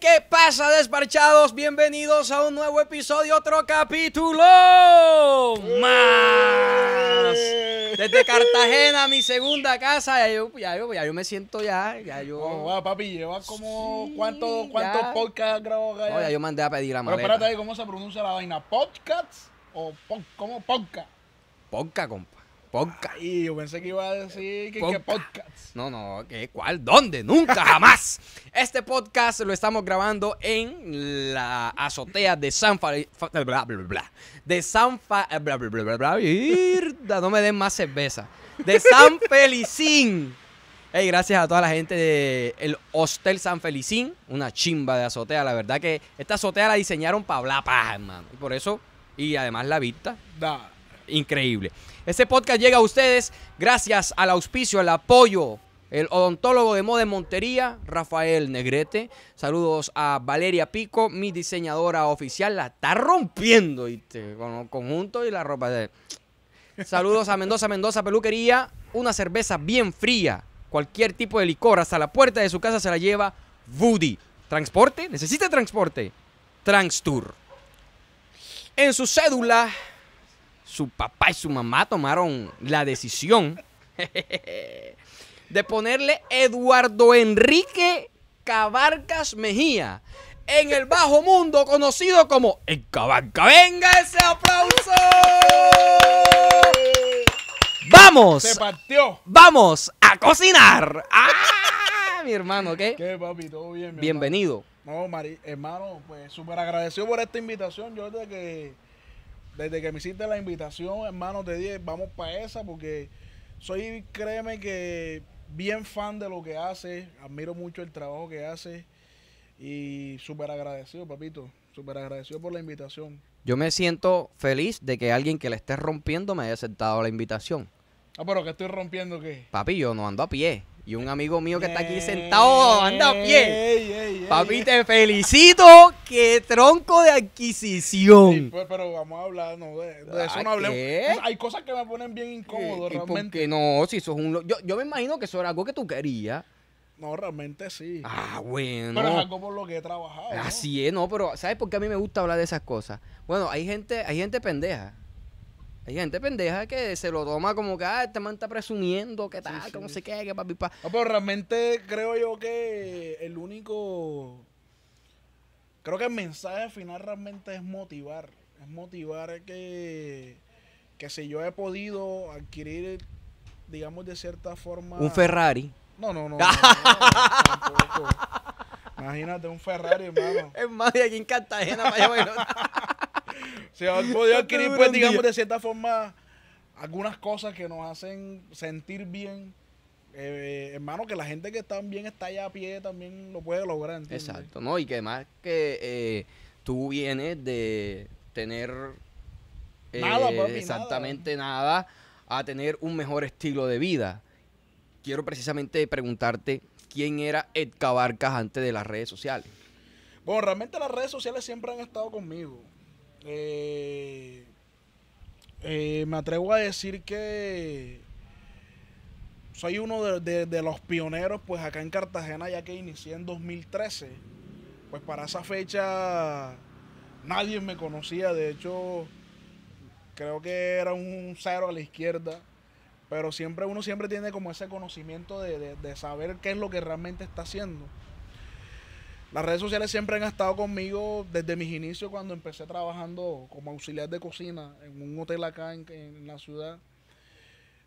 ¿Qué pasa, desparchados? Bienvenidos a un nuevo episodio, otro capítulo más. Desde Cartagena, mi segunda casa. Ya yo, me siento ya. ya yo... Oh, papi, llevas como cuántos cuántos podcasts grabado no, yo mandé a pedir la mano. Pero espérate, ¿cómo se pronuncia la vaina? ¿Podcasts o como cómo podcast? Podcast, compa podcast. Y yo pensé que iba a decir que, podcast. No, no, ¿qué, ¿cuál? ¿Dónde? Nunca, jamás. Este podcast lo estamos grabando en la azotea de San Fa, de San Fa, eh, no me den más cerveza. De San Felicín. Hey, gracias a toda la gente del Hostel San Felicín. Una chimba de azotea. La verdad que esta azotea la diseñaron para hablar paja, por eso, y además la vista. Increíble. Este podcast llega a ustedes gracias al auspicio, al apoyo el odontólogo de moda Montería, Rafael Negrete. Saludos a Valeria Pico, mi diseñadora oficial. La está rompiendo con el conjunto y la ropa de... Saludos a Mendoza Mendoza Peluquería. Una cerveza bien fría. Cualquier tipo de licor hasta la puerta de su casa se la lleva Woody. ¿Transporte? ¿Necesita transporte? Tour. En su cédula su papá y su mamá tomaron la decisión de ponerle Eduardo Enrique Cabarcas Mejía en el bajo mundo conocido como El Cabarca. ¡Venga ese aplauso! ¡Vamos! ¡Se partió! ¡Vamos a cocinar! ¡Ah, mi hermano, ¿qué? ¿Qué, papi? ¿Todo bien? Mi Bienvenido. No, hermano, pues súper agradecido por esta invitación. Yo desde que desde que me hiciste la invitación, hermano, te dije, vamos para esa, porque soy, créeme que bien fan de lo que hace admiro mucho el trabajo que hace y súper agradecido, papito, súper agradecido por la invitación. Yo me siento feliz de que alguien que le esté rompiendo me haya aceptado la invitación. Ah, pero que estoy rompiendo qué? Papi, yo no ando a pie. Y un amigo mío que está aquí sentado, anda a pie. Papi, te felicito. Qué tronco de adquisición. Sí, pues, pero vamos a hablar, no, de, eso ah, no hablemos. Hay cosas que me ponen bien incómodo, realmente. Porque no, si sos un. Yo, yo me imagino que eso era algo que tú querías. No, realmente sí. Ah, bueno. Pero es algo por lo que he trabajado. Así es, no, pero ¿sabes por qué a mí me gusta hablar de esas cosas? Bueno, hay gente, hay gente pendeja hay gente pendeja que se lo toma como que, ah, este man está presumiendo, que tal, como se qué, que papi, pa. No, pero realmente creo yo que el único. Creo que el mensaje final realmente es motivar. Es motivar que. Que si yo he podido adquirir, digamos, de cierta forma. Un Ferrari. No, no, no. Imagínate un Ferrari, hermano. Es más de aquí en Cartagena para allá. se han podido adquirir, pues, digamos, de cierta forma, algunas cosas que nos hacen sentir bien. Eh, hermano, que la gente que está bien está allá a pie también lo puede lograr. Exacto, ¿no? Y que más que eh, tú vienes de tener nada, eh, exactamente nada. nada a tener un mejor estilo de vida. Quiero precisamente preguntarte quién era Ed Cabarcas antes de las redes sociales. Bueno, realmente las redes sociales siempre han estado conmigo. Eh, eh, me atrevo a decir que soy uno de, los pioneros, pues acá en Cartagena, ya que inicié en 2013. Pues para esa fecha nadie me conocía, de hecho creo que era un cero a la izquierda, pero siempre uno siempre tiene como ese conocimiento de, de saber qué es lo que realmente está haciendo. Las redes sociales siempre han estado conmigo desde mis inicios cuando empecé trabajando como auxiliar de cocina en un hotel acá en, la ciudad.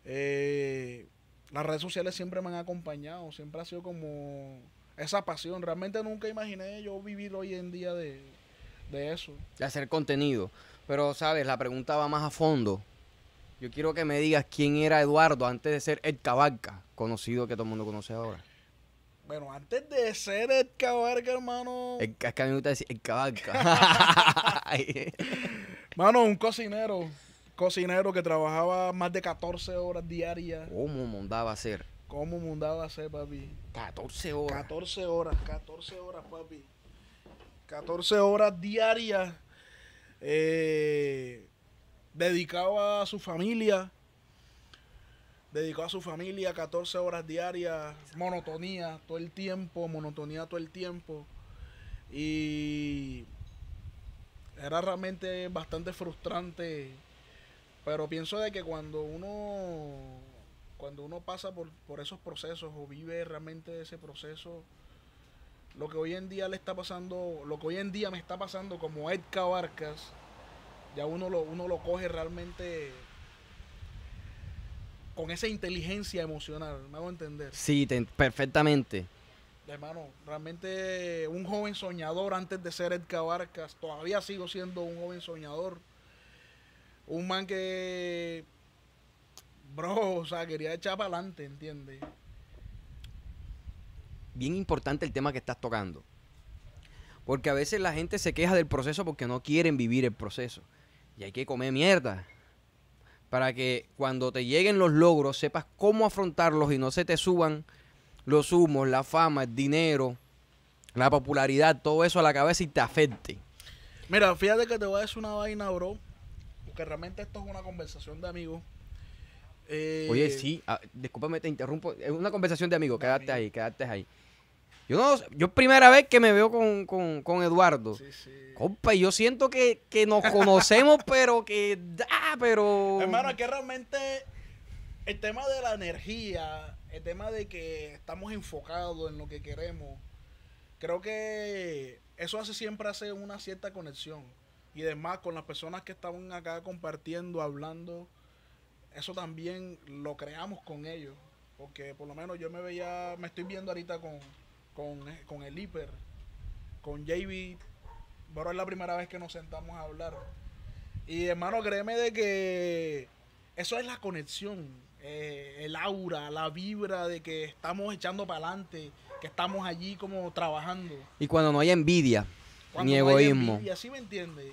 Eh, las redes sociales siempre me han acompañado, siempre ha sido como esa pasión. Realmente nunca imaginé yo vivir hoy en día de, eso. De hacer contenido. Pero, sabes, la pregunta va más a fondo. Yo quiero que me digas quién era Eduardo antes de ser el cabalca conocido que todo el mundo conoce ahora. Bueno, antes de ser el cabarca, hermano. El, es que a me gusta decir el cabarca. Mano, un cocinero. Cocinero que trabajaba más de 14 horas diarias. ¿Cómo mundaba a ser? ¿Cómo mundaba a ser, papi? 14 horas. 14 horas, 14 horas, papi. 14 horas diarias. Eh, dedicaba a su familia dedicó a su familia 14 horas diarias, monotonía todo el tiempo, monotonía todo el tiempo. Y era realmente bastante frustrante, pero pienso de que cuando uno cuando uno pasa por, por esos procesos o vive realmente ese proceso, lo que hoy en día le está pasando, lo que hoy en día me está pasando como Ed Cabarcas, ya uno uno lo coge realmente con esa inteligencia emocional, me hago entender. Sí, perfectamente. Hermano, realmente un joven soñador antes de ser Edgar Vargas, todavía sigo siendo un joven soñador. Un man que, bro, o sea, quería echar para adelante, ¿entiendes? Bien importante el tema que estás tocando. Porque a veces la gente se queja del proceso porque no quieren vivir el proceso. Y hay que comer mierda para que cuando te lleguen los logros sepas cómo afrontarlos y no se te suban los humos, la fama, el dinero, la popularidad, todo eso a la cabeza y te afecte. Mira, fíjate que te voy a decir una vaina, bro, porque realmente esto es una conversación de amigos. Eh, Oye, sí, ah, disculpame te interrumpo. Es una conversación de amigos, quédate ahí, quédate ahí. Yo no, yo primera vez que me veo con, con, con Eduardo. Sí, sí. Compa, yo siento que, nos conocemos, pero que. Ah, pero. Hermano, aquí que realmente el tema de la energía, el tema de que estamos enfocados en lo que queremos, creo que eso hace siempre hace una cierta conexión. Y además, con las personas que estaban acá compartiendo, hablando, eso también lo creamos con ellos. Porque por lo menos yo me veía, me estoy viendo ahorita con, con, el hiper, con JB. Pero es la primera vez que nos sentamos a hablar. Y hermano, créeme de que eso es la conexión, eh, el aura, la vibra de que estamos echando para adelante, que estamos allí como trabajando. Y cuando no hay envidia, ni egoísmo. Y así me entiende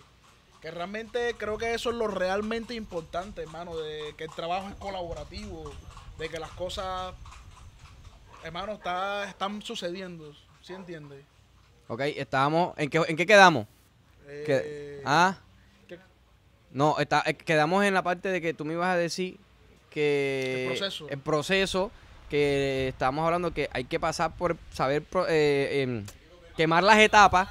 Que realmente creo que eso es lo realmente importante, hermano, de que el trabajo es colaborativo, de que las cosas hermano, está, están sucediendo, ¿sí entiende Ok, estábamos, ¿en qué, en qué quedamos? Eh, ah, no, está, eh, quedamos en la parte de que tú me ibas a decir que... El proceso. El proceso, que estábamos hablando que hay que pasar por saber eh, em, quemar las etapas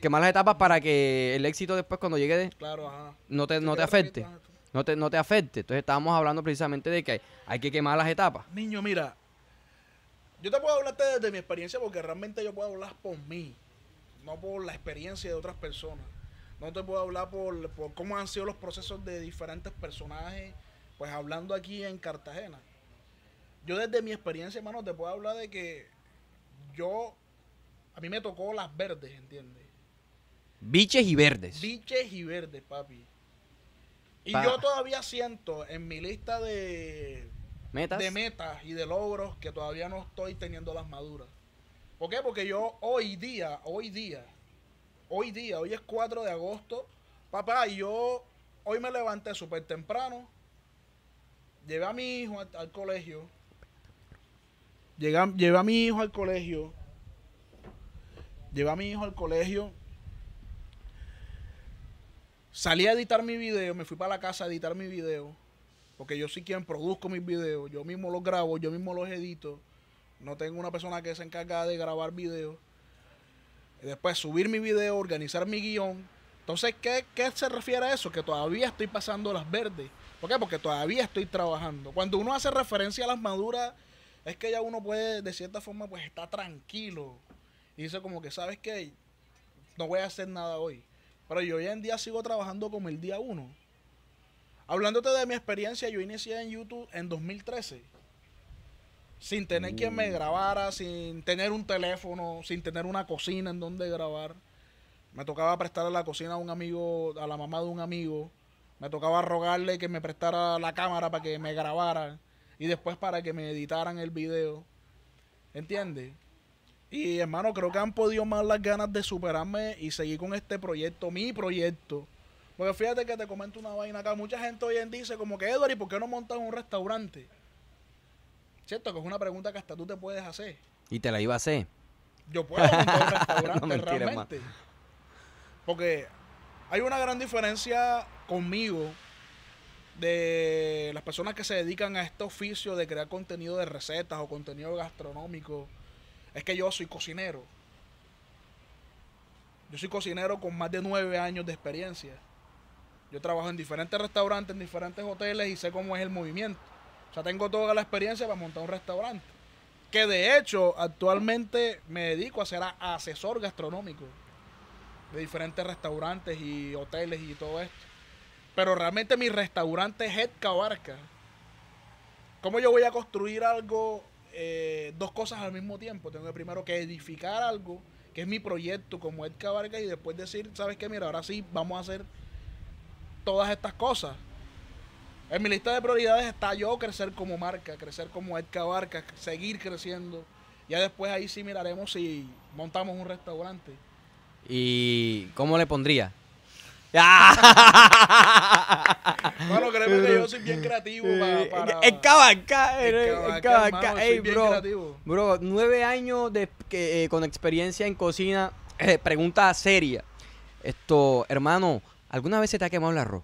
quemar las etapas para que el éxito después cuando llegue de, claro, ajá. no te, no te afecte. No te, no te afecte. Entonces estábamos hablando precisamente de que hay, que quemar las etapas. Niño, mira, yo te puedo hablarte desde mi experiencia porque realmente yo puedo hablar por mí, no por la experiencia de otras personas. No te puedo hablar por, cómo han sido los procesos de diferentes personajes, pues hablando aquí en Cartagena. Yo desde mi experiencia, hermano, te puedo hablar de que yo, a mí me tocó las verdes, ¿entiendes? Biches y verdes. Biches y verdes, papi. Y yo todavía siento en mi lista de de metas y de logros que todavía no estoy teniendo las maduras. ¿Por qué? Porque yo hoy día, hoy día, hoy día, hoy es 4 de agosto, papá, yo hoy me levanté súper temprano, llevé a mi hijo al, colegio, llevé a mi hijo al colegio, llevé a mi hijo al colegio, salí a editar mi video, me fui para la casa a editar mi video, porque yo sí quien produzco mis videos, yo mismo los grabo, yo mismo los edito. No tengo una persona que se encarga de grabar videos. Después subir mi video, organizar mi guión. Entonces, ¿qué, ¿qué se refiere a eso? Que todavía estoy pasando las verdes. ¿Por qué? Porque todavía estoy trabajando. Cuando uno hace referencia a las maduras, es que ya uno puede, de cierta forma, pues está tranquilo. Y dice como que, ¿sabes qué? No voy a hacer nada hoy. Pero yo hoy en día sigo trabajando como el día uno. Hablándote de mi experiencia, yo inicié en YouTube en 2013. Sin tener quien me uh. grabara, sin tener un teléfono, sin tener una cocina en donde grabar. Me tocaba prestar a la cocina a un amigo, a la mamá de un amigo. Me tocaba rogarle que me prestara la cámara para que me grabara y después para que me editaran el video. ¿Entiendes? Y hermano, creo que han podido más las ganas de superarme y seguir con este proyecto, mi proyecto, porque fíjate que te comento una vaina acá. Mucha gente hoy en día dice como que, Edward, ¿y por qué no montas un restaurante? ¿Cierto? Que es una pregunta que hasta tú te puedes hacer. Y te la iba a hacer. Yo puedo montar un restaurante realmente. Porque hay una gran diferencia conmigo de las personas que se dedican a este oficio de crear contenido de recetas o contenido gastronómico. Es que yo soy cocinero. Yo soy cocinero con más de nueve años de experiencia. Yo trabajo en diferentes restaurantes, en diferentes hoteles y sé cómo es el movimiento. O sea, tengo toda la experiencia para montar un restaurante. Que de hecho, actualmente me dedico a ser asesor gastronómico de diferentes restaurantes y hoteles y todo esto. Pero realmente mi restaurante es Ed Cabarca. ¿Cómo yo voy a construir algo, eh, dos cosas al mismo tiempo? Tengo primero que edificar algo, que es mi proyecto como Ed Cabarca y después decir, ¿sabes qué? Mira, ahora sí, vamos a hacer todas estas cosas. En mi lista de prioridades está yo crecer como marca, crecer como Edka Barca, seguir creciendo. Ya después ahí sí miraremos si montamos un restaurante. ¿Y cómo le pondría? bueno, créeme que yo soy bien creativo para... El cabarca, el cabarca, bro. Bro, nueve años de, que eh, con experiencia en cocina, eh, pregunta seria. Esto, hermano, ¿Alguna vez se te ha quemado el arroz?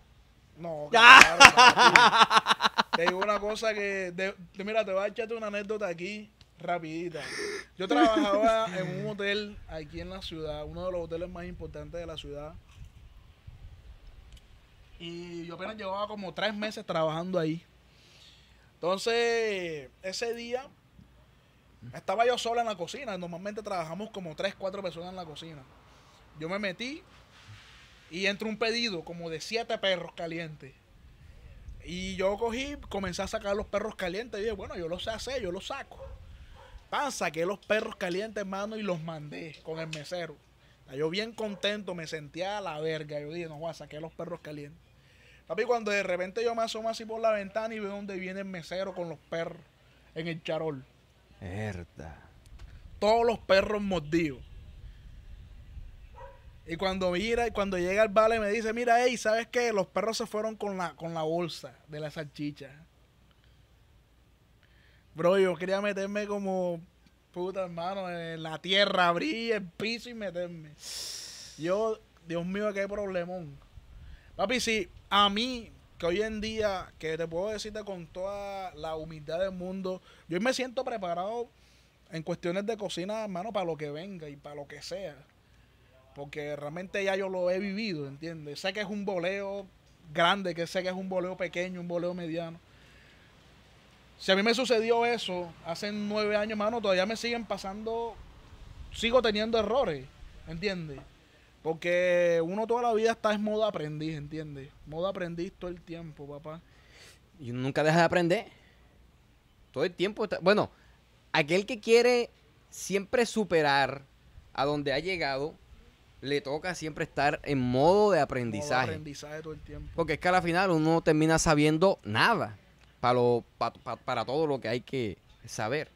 No, Te digo una cosa que. mira, te voy a echarte una anécdota aquí, rapidita. Yo trabajaba en un hotel aquí en la ciudad, uno de los hoteles más importantes de la ciudad. Y yo apenas llevaba como tres meses trabajando ahí. Entonces, ese día estaba yo sola en la cocina. Normalmente trabajamos como tres, cuatro personas en la cocina. Yo me metí, y entra un pedido como de siete perros calientes. Y yo cogí, comencé a sacar los perros calientes. Y dije, bueno, yo lo sé hacer, yo los saco. Pan, saqué los perros calientes, hermano, y los mandé con el mesero. Yo bien contento, me sentía a la verga. Yo dije, no, Juan, saqué los perros calientes. Papi, cuando de repente yo me asomo así por la ventana y veo dónde viene el mesero con los perros en el charol. Herda. Todos los perros mordidos. Y cuando mira, cuando llega el vale me dice, mira, ey, ¿sabes qué? Los perros se fueron con la, con la bolsa de la salchicha. Bro, yo quería meterme como puta hermano en la tierra, abrir el piso y meterme. Yo, Dios mío, qué problemón. Papi, si a mí, que hoy en día, que te puedo decirte con toda la humildad del mundo, yo me siento preparado en cuestiones de cocina, hermano, para lo que venga y para lo que sea porque realmente ya yo lo he vivido, ¿entiendes? Sé que es un boleo grande, que sé que es un boleo pequeño, un boleo mediano. Si a mí me sucedió eso hace nueve años, hermano, todavía me siguen pasando, sigo teniendo errores, ¿entiendes? Porque uno toda la vida está en modo aprendiz, ¿entiendes? Modo aprendiz todo el tiempo, papá. Y nunca deja de aprender. Todo el tiempo está... Bueno, aquel que quiere siempre superar a donde ha llegado, le toca siempre estar en modo de aprendizaje. Porque es que a la final uno termina sabiendo nada para, lo, para todo lo que hay que saber.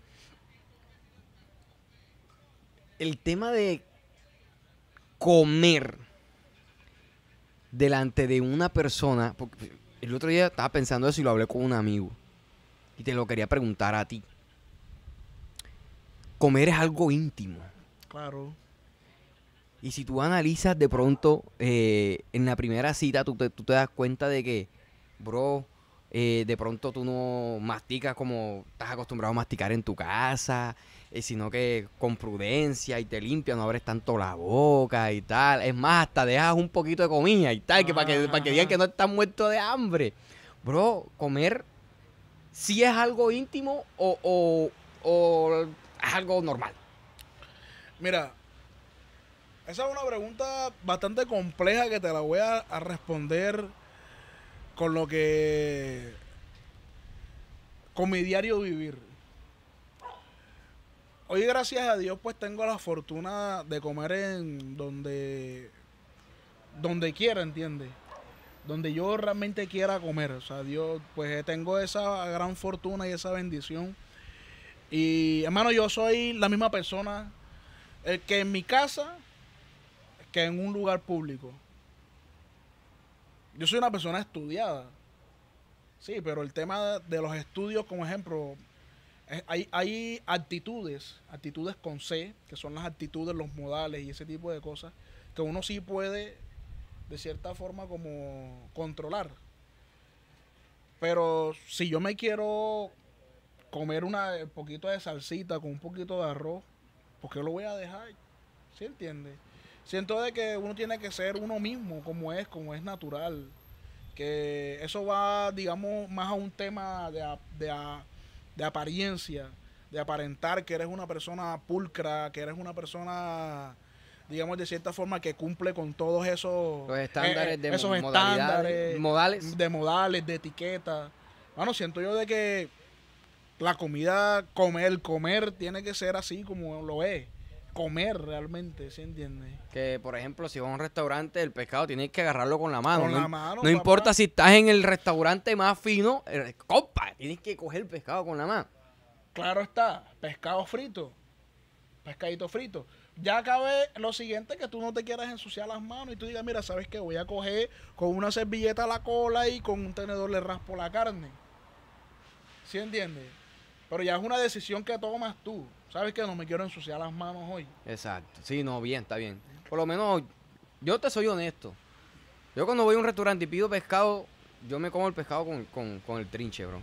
El tema de comer delante de una persona, porque el otro día estaba pensando eso y lo hablé con un amigo y te lo quería preguntar a ti. Comer es algo íntimo. Claro. Y si tú analizas de pronto eh, en la primera cita, tú te, tú te das cuenta de que, bro, eh, de pronto tú no masticas como estás acostumbrado a masticar en tu casa, eh, sino que con prudencia y te limpias, no abres tanto la boca y tal. Es más, hasta dejas un poquito de comida y tal, que para que, para que digan que no estás muerto de hambre. Bro, comer si ¿sí es algo íntimo o, o, o es algo normal. Mira, esa es una pregunta bastante compleja que te la voy a, responder con lo que. con mi diario vivir. Hoy, gracias a Dios, pues tengo la fortuna de comer en donde. donde quiera, ¿entiendes? Donde yo realmente quiera comer. O sea, Dios, pues tengo esa gran fortuna y esa bendición. Y hermano, yo soy la misma persona eh, que en mi casa que en un lugar público. Yo soy una persona estudiada. Sí, pero el tema de los estudios, como ejemplo, hay, actitudes, actitudes con C, que son las actitudes, los modales y ese tipo de cosas, que uno sí puede, de cierta forma, como controlar. Pero si yo me quiero comer un eh, poquito de salsita con un poquito de arroz, ¿por qué lo voy a dejar? ¿Sí entiendes? Siento de que uno tiene que ser uno mismo, como es, como es natural. Que eso va, digamos, más a un tema de, apariencia, de aparentar que eres una persona pulcra, que eres una persona digamos de cierta forma que cumple con todos esos eh, estándares de modales de modales de etiqueta bueno siento yo de que la comida comer comer tiene que ser así como lo es comer realmente, ¿sí entiende Que, por ejemplo, si vas a un restaurante, el pescado tienes que agarrarlo con la mano. no, importa si estás en el restaurante más fino, eh, compa, tienes que coger el pescado con la mano. Claro está, pescado frito, pescadito frito. Ya cabe lo siguiente, que tú no te quieras ensuciar las manos y tú digas, mira, ¿sabes que Voy a coger con una servilleta la cola y con un tenedor le raspo la carne. ¿Sí entiendes? Pero ya es una decisión que tomas tú. ¿sabes qué? No me quiero ensuciar las manos hoy. Exacto. Sí, no, bien, está bien. Por lo menos, yo te soy honesto. Yo cuando voy a un restaurante y pido pescado, yo me como el pescado con, el trinche, bro.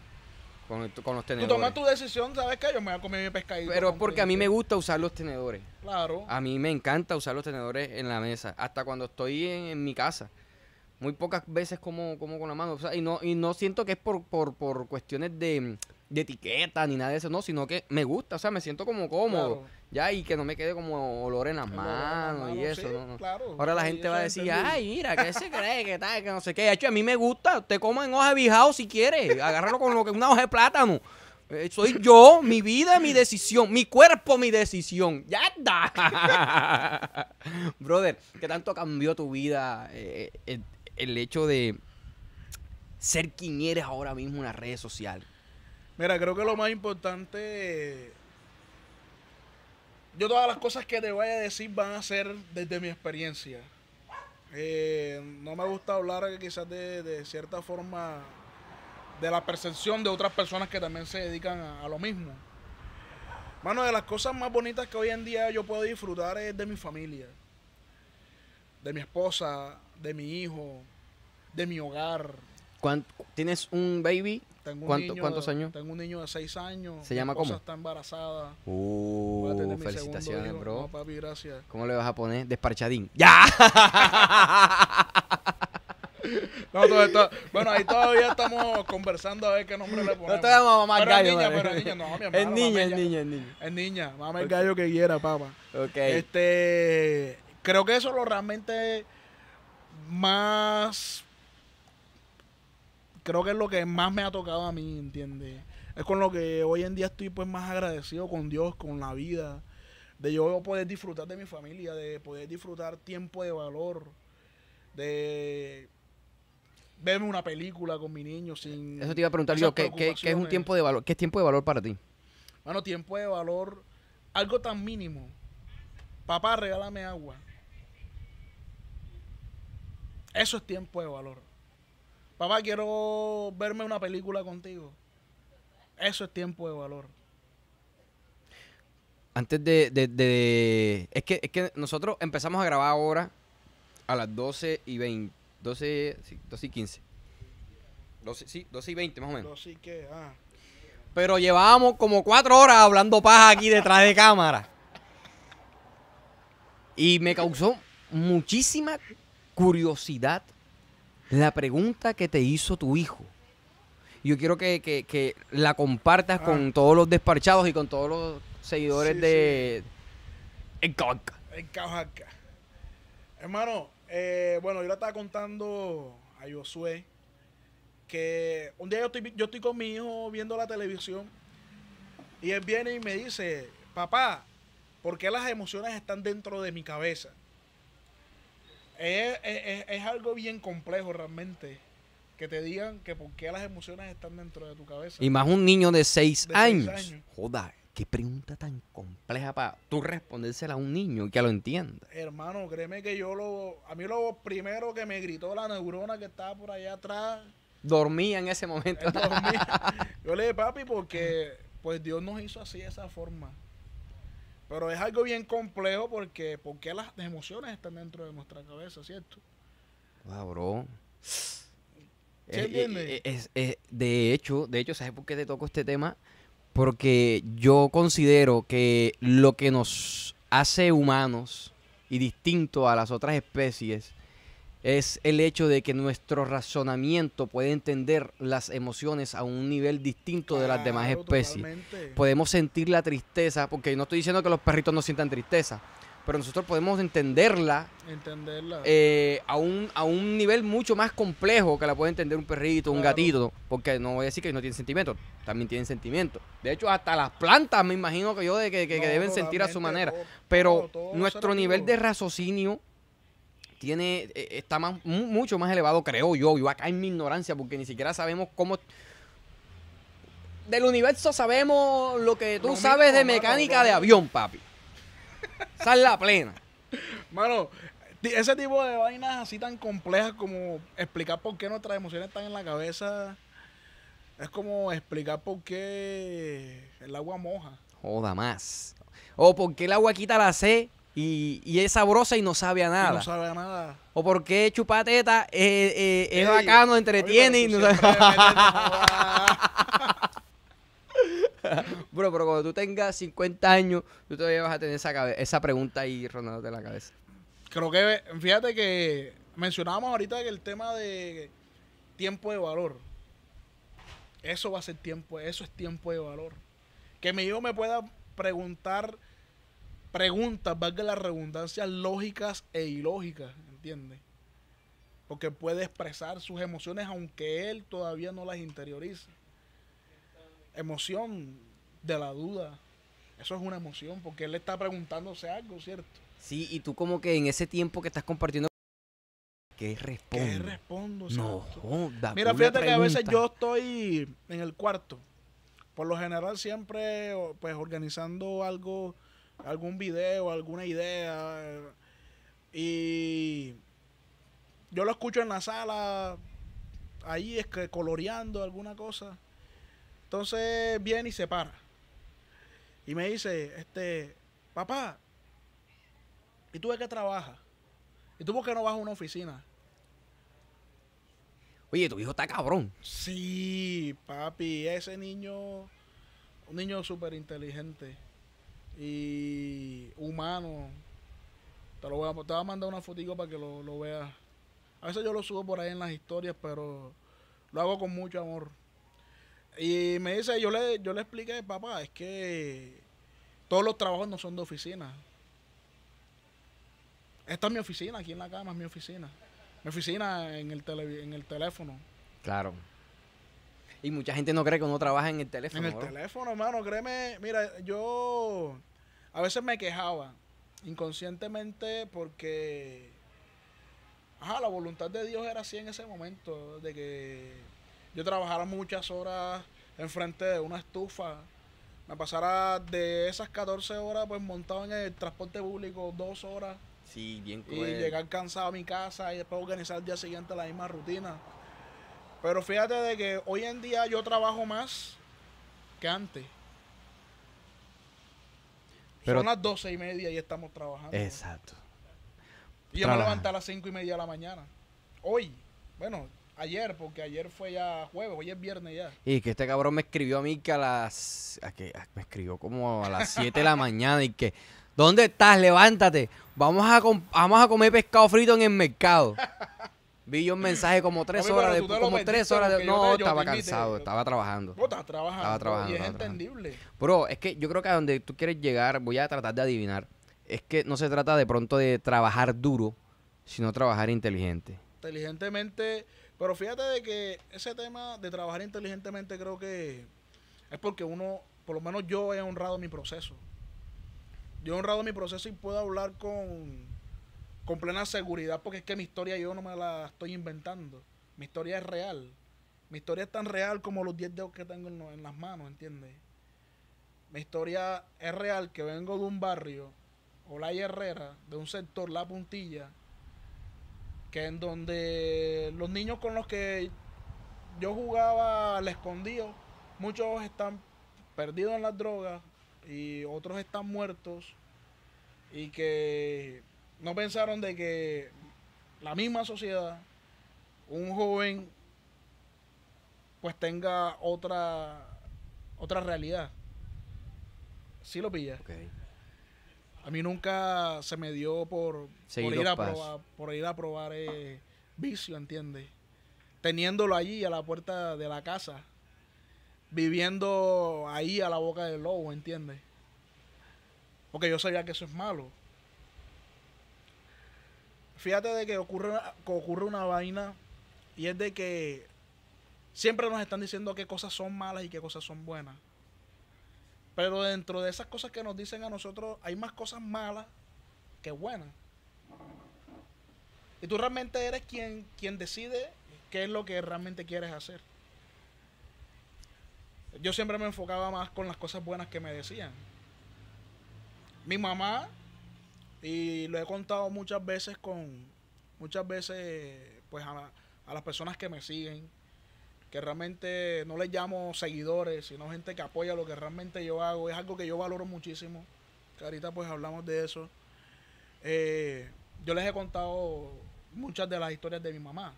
Con, los tenedores. Tú tomas tu decisión, ¿sabes qué? Yo me voy a comer mi pescadito. Pero es porque a mí me gusta usar los tenedores. Claro. A mí me encanta usar los tenedores en la mesa, hasta cuando estoy en, mi casa. Muy pocas veces como, como con la mano. y, no, y no siento que es por, por, por cuestiones de de etiqueta ni nada de eso, no, sino que me gusta, o sea, me siento como cómodo, ya, y que no me quede como olor en las manos y eso, Ahora la gente va a decir, ay, mira, qué se cree, qué tal, que no sé qué. hecho, a mí me gusta, te coma en hoja de si quieres, agárralo con lo que una hoja de plátano. Eh, soy yo, mi vida, mi decisión, mi cuerpo, mi decisión. Ya está. Brother, ¿qué tanto cambió tu vida eh, el, el hecho de ser quien eres ahora mismo en las redes sociales? Mira, creo que lo más importante. Yo todas las cosas que te vaya a decir van a ser desde mi experiencia. Eh, no me gusta hablar quizás de, cierta forma de la percepción de otras personas que también se dedican a, a, lo mismo. Mano, de las cosas más bonitas que hoy en día yo puedo disfrutar es de mi familia, de mi esposa, de mi hijo, de mi hogar ¿Tienes un baby? Tengo un niño, ¿Cuántos años? Tengo un niño de 6 años. ¿Se llama cómo? está embarazada. Uh, felicitaciones, bro. papi, gracias. ¿Cómo le vas a poner? Desparchadín. ¡Ya! No, todo, todo, bueno, ahí todavía estamos conversando a ver qué nombre le ponemos. No te a gallo. Niña, pero niña, no, mi hermano, es niña, es niña, es niña. Es niña, Mamá el gallo que quiera, papá. Ok. Este, creo que eso es lo realmente más creo que es lo que más me ha tocado a mí, ¿entiendes? Es con lo que hoy en día estoy pues más agradecido con Dios, con la vida, de yo poder disfrutar de mi familia, de poder disfrutar tiempo de valor, de verme una película con mi niño sin... Eso te iba a preguntar yo, ¿qué, ¿qué, es un tiempo de valor? ¿Qué es tiempo de valor para ti? Bueno, tiempo de valor, algo tan mínimo. Papá, regálame agua. Eso es tiempo de valor papá, quiero verme una película contigo. Eso es tiempo de valor. Antes de... es, que, nosotros empezamos a grabar ahora a las 12 y 20. 12, y 15. sí, 12 y 20 más o menos. qué, ah. Pero llevábamos como cuatro horas hablando paja aquí detrás de cámara. Y me causó muchísima curiosidad la pregunta que te hizo tu hijo. Yo quiero que, la compartas con ah. todos los despachados y con todos los seguidores de... El El Hermano, eh, bueno, yo le estaba contando a Josué que un día yo estoy, yo estoy con mi hijo viendo la televisión y él viene y me dice, papá, ¿por qué las emociones están dentro de mi cabeza? Es, es, es, algo bien complejo realmente. Que te digan que por qué las emociones están dentro de tu cabeza. Y más un niño de 6 años. Joder, Joda, qué pregunta tan compleja para tú respondérsela a un niño que lo entienda. Hermano, créeme que yo lo. A mí lo primero que me gritó la neurona que estaba por allá atrás. Dormía en ese momento. Yo le dije, papi, porque pues Dios nos hizo así de esa forma. Pero es algo bien complejo porque, porque las emociones están dentro de nuestra cabeza, ¿cierto? ¡Va, ah, bro. Eh, eh, eh, es, de hecho, de hecho, ¿sabes por qué te toco este tema? Porque yo considero que lo que nos hace humanos y distinto a las otras especies es el hecho de que nuestro razonamiento puede entender las emociones a un nivel distinto de las demás especies. Podemos sentir la tristeza, porque no estoy diciendo que los perritos no sientan tristeza, pero nosotros podemos entenderla, entenderla. Eh, a, un, nivel mucho más complejo que la puede entender un perrito, un gatito, porque no voy a decir que no tienen sentimientos, también tienen sentimientos. De hecho, hasta las plantas me imagino que yo deben sentir a su manera, pero nuestro nivel de raciocinio tiene e, está mucho más elevado, creo yo. Yo acá en mi ignorancia, porque ni siquiera sabemos cómo. Del universo sabemos lo que tú sabes de mecánica de avión, papi. Esa la plena. Mano, ese tipo de vainas así tan complejas como explicar por qué nuestras emociones están en la cabeza. Es como explicar por qué el agua moja. Joda más. O por qué el agua quita la C y, es sabrosa y no sabe a nada. no sabe a nada. O porque chupateta eh, eh, es bacano, entretiene Bro, pero cuando tú tengas 50 años, tú todavía vas a tener esa, esa pregunta ahí rondándote la cabeza. Creo que, fíjate que mencionábamos ahorita que el tema de tiempo de valor. Eso va a ser tiempo, eso es tiempo de valor. Que mi hijo me pueda preguntar preguntas, valga la redundancias, lógicas e ilógicas, ¿entiendes? Porque puede expresar sus emociones aunque él todavía no las interiorice. Emoción de la duda. Eso es una emoción porque él está preguntándose algo, ¿cierto? Sí, y tú como que en ese tiempo que estás compartiendo ¿Qué respondo? ¿Qué respondo? No, joda, Mira, fíjate que a veces yo estoy en el cuarto. Por lo general siempre pues organizando algo algún video, alguna idea. Y yo lo escucho en la sala, ahí es que coloreando alguna cosa. Entonces viene y se para. Y me dice, este, papá, ¿y tú de qué trabajas? ¿Y tú por qué no vas a una oficina? Oye, tu hijo está cabrón. Sí, papi, ese niño, un niño súper inteligente y humano. Te lo voy a, te voy a mandar una fotito para que lo, veas. A veces yo lo subo por ahí en las historias, pero lo hago con mucho amor. Y me dice, yo le, yo le expliqué, papá, es que todos los trabajos no son de oficina. Esta es mi oficina, aquí en la cama es mi oficina. Mi oficina en el, tele, en el teléfono. Claro. Y mucha gente no cree que uno trabaja en el teléfono. En el teléfono, hermano, créeme. Mira, yo a veces me quejaba inconscientemente porque ajá, la voluntad de Dios era así en ese momento, de que yo trabajara muchas horas enfrente de una estufa, me pasara de esas 14 horas pues montado en el transporte público dos horas. Y llegar cansado a mi casa y después organizar el día siguiente la misma rutina. Pero fíjate de que hoy en día yo trabajo más que antes. Son las doce y media y estamos trabajando. Exacto. Y yo me levanté a las cinco y media de la mañana. Hoy, bueno, ayer, porque ayer fue ya jueves, hoy es viernes ya. Y que este cabrón me escribió a mí que a las... que, me escribió como a las 7 de la mañana y que... ¿Dónde estás? Levántate. Vamos a, vamos a comer pescado frito en el mercado. Vi yo un mensaje como tres horas, de, como tres horas. De, no, estaba cansado, estaba trabajando. estaba trabajando. Estaba Y es entendible. Bro, es que yo creo que a donde tú quieres llegar, voy a tratar de adivinar, es que no se trata de pronto de trabajar duro, sino trabajar inteligente. Inteligentemente, pero fíjate de que ese tema de trabajar inteligentemente creo que es porque uno, por lo menos yo he honrado mi proceso. Yo he honrado mi proceso y puedo hablar con con plena seguridad, porque es que mi historia yo no me la estoy inventando. Mi historia es real. Mi historia es tan real como los 10 dedos que tengo en, las manos, ¿entiendes? Mi historia es real que vengo de un barrio, Olay Herrera, de un sector, La Puntilla, que en donde los niños con los que yo jugaba al escondido, muchos están perdidos en las drogas y otros están muertos y que no pensaron de que la misma sociedad, un joven, pues tenga otra, otra realidad. Sí lo pilla A mí nunca se me dio por, por ir, a probar, por ir a probar eh, vicio, ¿entiendes? Teniéndolo allí a la puerta de la casa, viviendo ahí a la boca del lobo, ¿entiendes? Porque yo sabía que eso es malo fíjate de que ocurre, una, ocurre una vaina y es de que siempre nos están diciendo qué cosas son malas y qué cosas son buenas. Pero dentro de esas cosas que nos dicen a nosotros, hay más cosas malas que buenas. Y tú realmente eres quien, quien decide qué es lo que realmente quieres hacer. Yo siempre me enfocaba más con las cosas buenas que me decían. Mi mamá y lo he contado muchas veces con, muchas veces, pues a, las personas que me siguen, que realmente no les llamo seguidores, sino gente que apoya lo que realmente yo hago. Es algo que yo valoro muchísimo. Que ahorita pues hablamos de eso. Eh, yo les he contado muchas de las historias de mi mamá.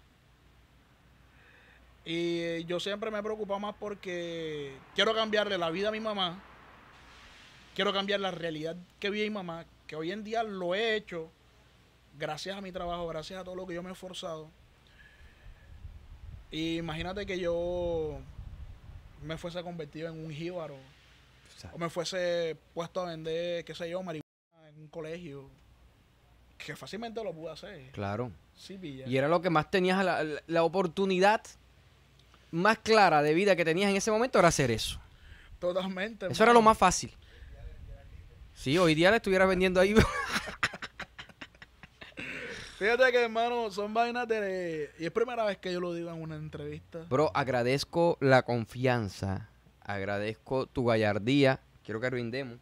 Y yo siempre me he preocupado más porque quiero cambiarle la vida a mi mamá. Quiero cambiar la realidad que vive mi mamá que hoy en día lo he hecho gracias a mi trabajo, gracias a todo lo que yo me he esforzado. Y imagínate que yo me fuese convertido en un jíbaro. O me fuese puesto a vender, qué sé yo, marihuana en un colegio. Que fácilmente lo pude hacer. Claro. Sí, pilla. Y era lo que más tenías, la, oportunidad más clara de vida que tenías en ese momento era hacer eso. Totalmente. Eso era lo más fácil. Sí, hoy día le estuviera vendiendo ahí. Fíjate que, hermano, son vainas de... Y es primera vez que yo lo digo en una entrevista. Bro, agradezco la confianza. Agradezco tu gallardía. Quiero que rindemos.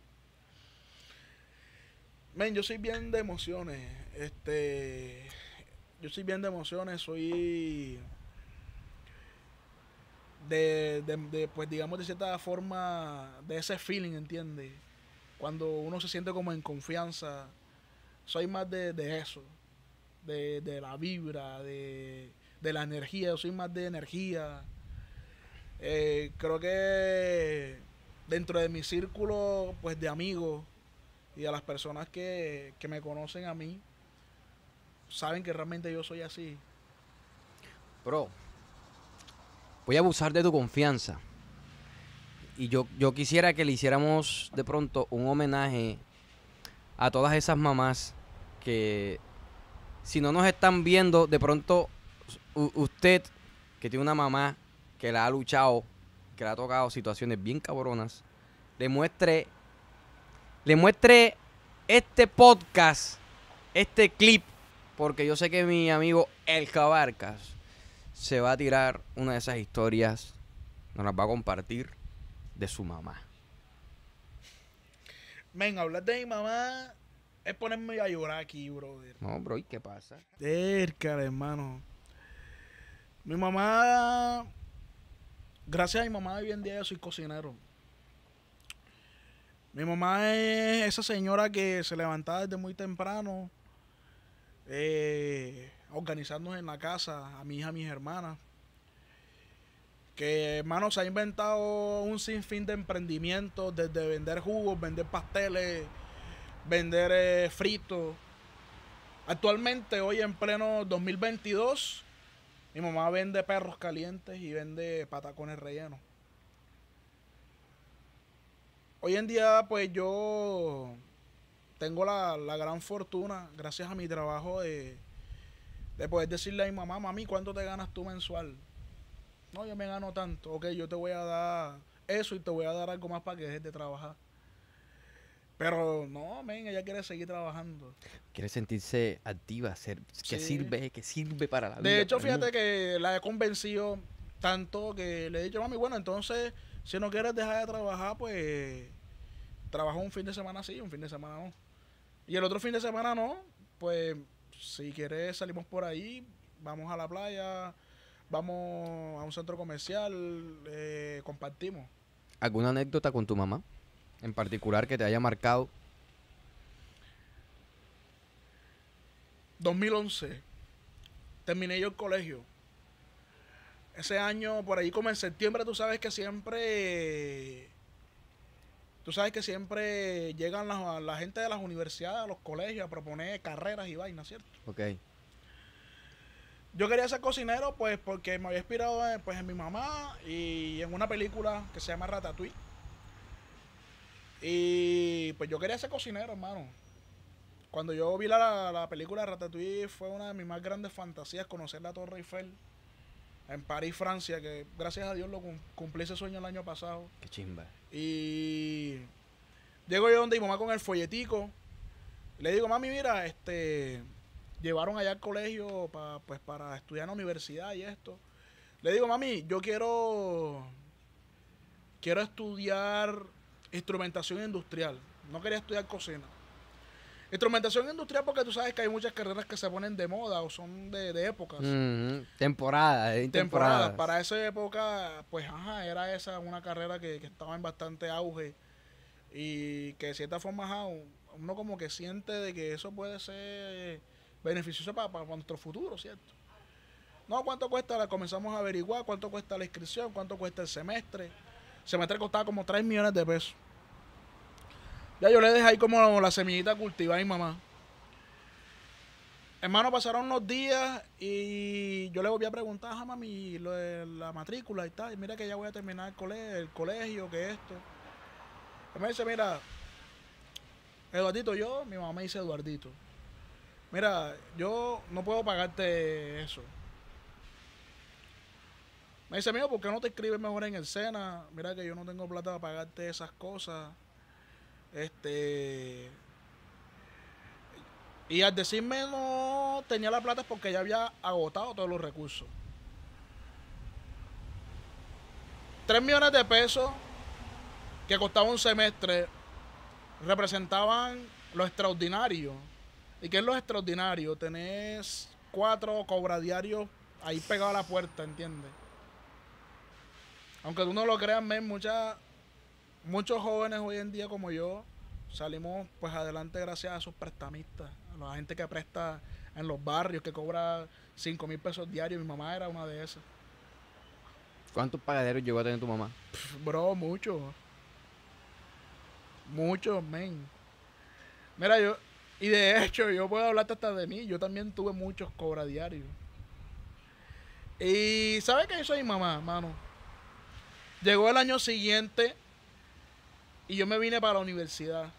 Men, yo soy bien de emociones. Este... Yo soy bien de emociones. Soy... de, de pues digamos de cierta forma de ese feeling, ¿entiendes? cuando uno se siente como en confianza, soy más de, eso, de, la vibra, de, la energía, soy más de energía. Eh, creo que dentro de mi círculo pues de amigos y a las personas que, que me conocen a mí, saben que realmente yo soy así. Bro, voy a abusar de tu confianza y yo, yo quisiera que le hiciéramos de pronto un homenaje a todas esas mamás que si no nos están viendo, de pronto usted que tiene una mamá que la ha luchado, que la ha tocado situaciones bien cabronas, le muestre, le muestre este podcast, este clip, porque yo sé que mi amigo El Cabarcas se va a tirar una de esas historias, nos las va a compartir de su mamá? Venga, hablar de mi mamá es ponerme a llorar aquí, brother. No, bro, ¿y qué pasa? Cerca, hermano. Mi mamá. Gracias a mi mamá, hoy en día yo soy cocinero. Mi mamá es esa señora que se levantaba desde muy temprano, eh, en la casa, a mi hija, a mis hermanas que, hermano, se ha inventado un sinfín de emprendimientos, desde vender jugos, vender pasteles, vender eh, fritos. Actualmente, hoy en pleno 2022, mi mamá vende perros calientes y vende patacones rellenos. Hoy en día, pues yo tengo la, gran fortuna, gracias a mi trabajo, de, de poder decirle a mi mamá, mami, ¿cuánto te ganas tú mensual? no, yo me gano tanto, ok, yo te voy a dar eso y te voy a dar algo más para que dejes de trabajar. Pero no, men, ella quiere seguir trabajando. Quiere sentirse activa, ser, que sirve, que sirve para la vida. De hecho, fíjate que la he convencido tanto que le he dicho, mami, bueno, entonces, si no quieres dejar de trabajar, pues trabaja un fin de semana sí, un fin de semana no. Y el otro fin de semana no, pues si quieres salimos por ahí, vamos a la playa, vamos a un centro comercial, eh, compartimos. ¿Alguna anécdota con tu mamá en particular que te haya marcado? 2011, terminé yo el colegio. Ese año, por ahí como en septiembre, tú sabes que siempre... Tú sabes que siempre llegan la, la gente de las universidades, a los colegios, a proponer carreras y vainas, ¿cierto? Ok. Yo quería ser cocinero, pues, porque me había inspirado en, pues, en mi mamá y en una película que se llama Ratatouille. Y pues yo quería ser cocinero, hermano. Cuando yo vi la, la película Ratatouille fue una de mis más grandes fantasías, conocer la Torre Eiffel en París, Francia, que gracias a Dios lo cumplí ese sueño el año pasado. Qué chimba. Y llego yo donde mi mamá con el folletico. Le digo, mami, mira, este, llevaron allá al colegio pa, pues, para estudiar en la universidad y esto. Le digo, mami, yo quiero, quiero estudiar instrumentación industrial. No quería estudiar cocina. Instrumentación industrial porque tú sabes que hay muchas carreras que se ponen de moda o son de, épocas. Eh, temporadas, temporadas. Para esa época, pues ajá, era esa una carrera que, que estaba en bastante auge y que de cierta forma uno como que siente de que eso puede ser beneficioso para, nuestro futuro, ¿cierto? No, ¿cuánto cuesta? La comenzamos a averiguar, cuánto cuesta la inscripción, cuánto cuesta el semestre. El semestre costaba como 3 millones de pesos. Ya yo le dejé ahí como la semillita cultivada a mi mamá. Hermano, pasaron unos días y yo le volví a preguntar a ah, mami lo la matrícula y tal. Y mira que ya voy a terminar el colegio, el colegio que esto. me dice, mira, Eduardito, yo, mi mamá me dice Eduardito. Mira, yo no puedo pagarte eso. Me dice, mío, ¿por qué no te escribes mejor en el Sena? Mira que yo no tengo plata para pagarte esas cosas. Este. Y al decirme no tenía la plata es porque ya había agotado todos los recursos. Tres millones de pesos que costaba un semestre representaban lo extraordinario y que es lo extraordinario, tenés cuatro cobradiarios ahí pegado a la puerta, ¿entiendes? Aunque tú no lo creas, men, muchos jóvenes hoy en día como yo salimos pues adelante gracias a esos prestamistas, a la gente que presta en los barrios, que cobra 5 mil pesos diarios. Mi mamá era una de esas. ¿Cuántos pagaderos llegó a tener tu mamá? bro, muchos. Muchos, men. Mira, yo, y de hecho, yo puedo hablarte hasta de mí. Yo también tuve muchos cobra diarios. Y ¿sabes qué hizo mi mamá, mano? Llegó el año siguiente y yo me vine para la universidad.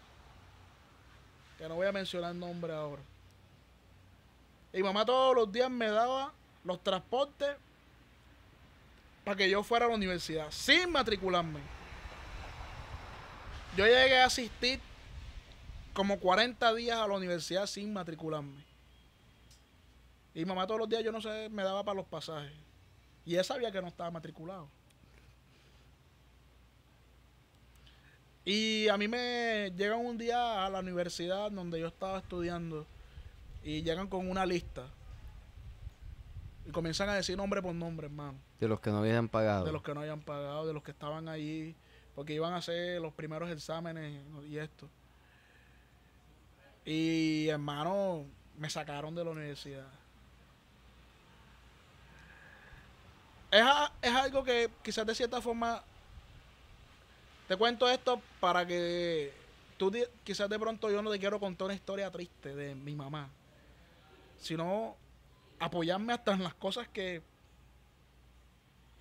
Que no voy a mencionar nombre ahora. Y mi mamá todos los días me daba los transportes para que yo fuera a la universidad sin matricularme. Yo llegué a asistir como 40 días a la universidad sin matricularme. Y mamá todos los días yo no sé, me daba para los pasajes. Y él sabía que no estaba matriculado. Y a mí me llegan un día a la universidad donde yo estaba estudiando y llegan con una lista. Y comienzan a decir nombre por nombre, hermano. De los que no habían pagado. De los que no habían pagado, de los que estaban ahí. porque iban a hacer los primeros exámenes y esto. Y hermano, me sacaron de la universidad. Es, algo que quizás de cierta forma te cuento esto para que tú quizás de pronto yo no te quiero contar una historia triste de mi mamá, sino apoyarme hasta en las cosas que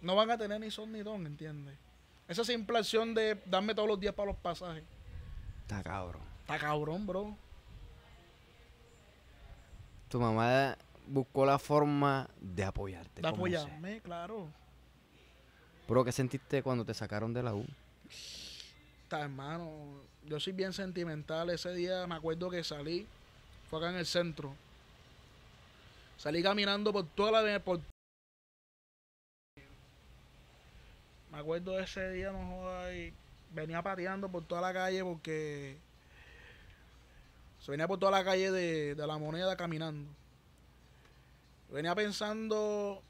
no van a tener ni son ni don, ¿entiendes? Esa simple acción de darme todos los días para los pasajes. Está cabrón. Está cabrón, bro tu mamá buscó la forma de apoyarte. De apoyarme, claro. Pero, ¿qué sentiste cuando te sacaron de la U? Está, hermano. Yo soy bien sentimental. Ese día me acuerdo que salí, fue acá en el centro. Salí caminando por toda la. Por... Me acuerdo de ese día, no jodas, venía pateando por toda la calle porque se venía por toda la calle de, la moneda caminando. Venía pensando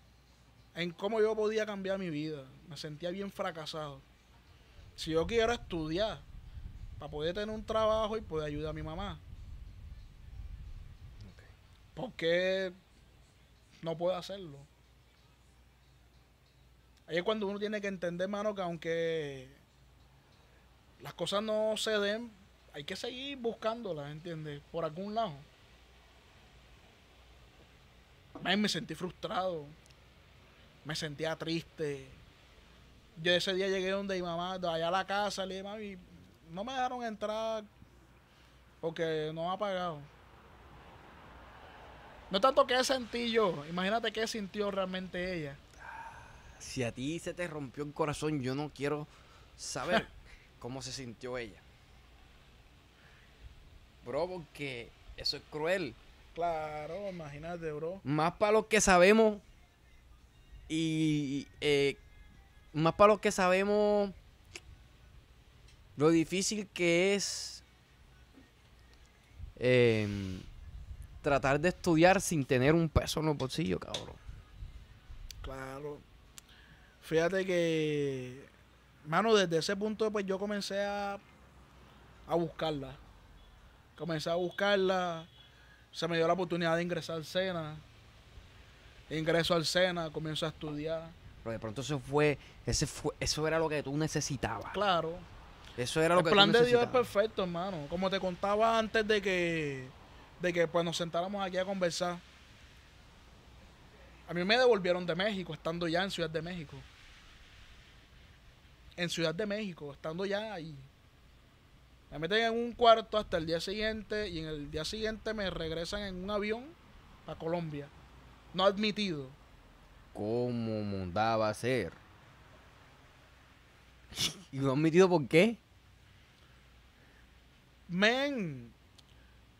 en cómo yo podía cambiar mi vida. Me sentía bien fracasado. Si yo quiero estudiar para poder tener un trabajo y poder ayudar a mi mamá. Porque ¿Por qué no puedo hacerlo? Ahí es cuando uno tiene que entender, hermano, que aunque las cosas no se den, hay que seguir buscándola, ¿entiendes? Por algún lado. me sentí frustrado. Me sentía triste. Yo ese día llegué donde mi mamá, allá a la casa, le dije, mami, no me dejaron entrar porque no ha pagado. No tanto que sentí yo, imagínate qué sintió realmente ella. Si a ti se te rompió el corazón, yo no quiero saber cómo se sintió ella bro, porque eso es cruel. Claro, imagínate, bro. Más para los que sabemos y eh, más para los que sabemos lo difícil que es em, tratar de estudiar sin tener un peso en los bolsillos, cabrón. Claro. Fíjate que, mano, desde ese punto pues yo comencé a, a buscarla. Comencé a buscarla. Se me dio la oportunidad de ingresar al SENA. Ingreso al SENA, comienzo a estudiar. Pero de pronto eso fue, ese fue, eso era lo que tú necesitabas. Claro. Eso era lo que tú plan de Dios es perfecto, hermano. Como te contaba antes de que, que pues, nos sentáramos aquí a conversar. A mí me devolvieron de México, estando ya en Ciudad de México. En Ciudad de México, estando ya ahí. Me meten en un cuarto hasta el día siguiente y en el día siguiente me regresan en un avión a Colombia. No admitido. ¿Cómo mandaba a ser? ¿Y no admitido por qué? Men,